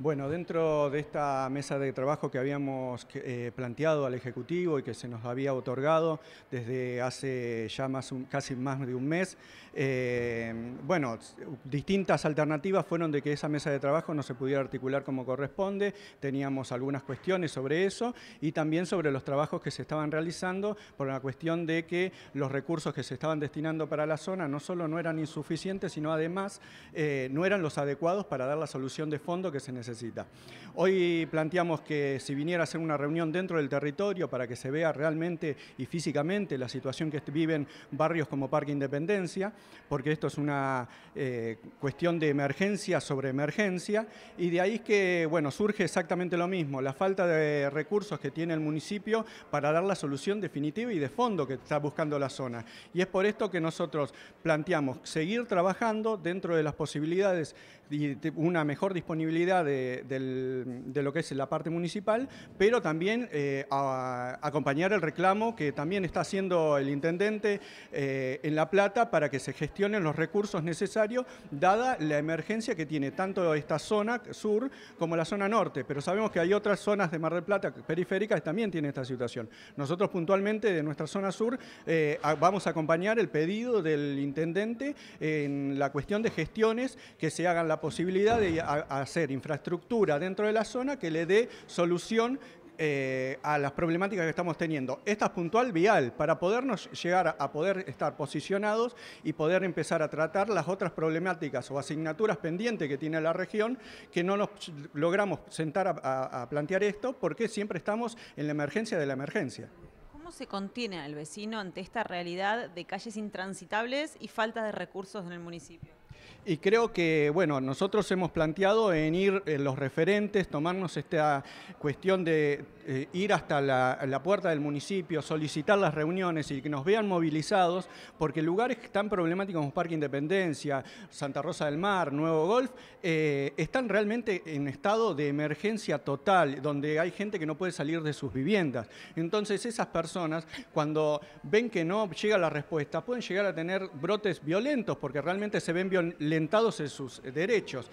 Bueno, dentro de esta mesa de trabajo que habíamos eh, planteado al Ejecutivo y que se nos había otorgado desde hace ya casi más de un mes, eh, bueno, distintas alternativas fueron de que esa mesa de trabajo no se pudiera articular como corresponde, teníamos algunas cuestiones sobre eso y también sobre los trabajos que se estaban realizando por la cuestión de que los recursos que se estaban destinando para la zona no solo no eran insuficientes, sino además eh, no eran los adecuados para dar la solución de fondo que se necesitaba necesita. Hoy planteamos que si viniera a hacer una reunión dentro del territorio para que se vea realmente y físicamente la situación que viven barrios como Parque Independencia, porque esto es una eh, cuestión de emergencia sobre emergencia, y de ahí es que bueno, surge exactamente lo mismo, la falta de recursos que tiene el municipio para dar la solución definitiva y de fondo que está buscando la zona. Y es por esto que nosotros planteamos seguir trabajando dentro de las posibilidades y una mejor disponibilidad de de, lo que es la parte municipal, pero también eh, acompañar el reclamo que también está haciendo el intendente eh, en La Plata para que se gestionen los recursos necesarios, dada la emergencia que tiene tanto esta zona sur como la zona norte. Pero sabemos que hay otras zonas de Mar del Plata periféricas que también tienen esta situación. Nosotros puntualmente de nuestra zona sur eh, vamos a acompañar el pedido del intendente en la cuestión de gestiones que se hagan la posibilidad de hacer infraestructura estructura dentro de la zona que le dé solución eh, a las problemáticas que estamos teniendo. Esta es puntual vial, para podernos llegar a poder estar posicionados y poder empezar a tratar las otras problemáticas o asignaturas pendientes que tiene la región, que no nos logramos sentar a plantear esto porque siempre estamos en la emergencia de la emergencia. ¿Cómo se contiene al vecino ante esta realidad de calles intransitables y falta de recursos en el municipio? Y creo que, bueno, nosotros hemos planteado en ir los referentes, tomarnos esta cuestión de eh, ir hasta la, puerta del municipio, solicitar las reuniones y que nos vean movilizados, porque lugares tan problemáticos como Parque Independencia, Santa Rosa del Mar, Nuevo Golf, eh, están realmente en estado de emergencia total, donde hay gente que no puede salir de sus viviendas. Entonces esas personas, cuando ven que no llega la respuesta, pueden llegar a tener brotes violentos, porque realmente se ven lentados en sus derechos.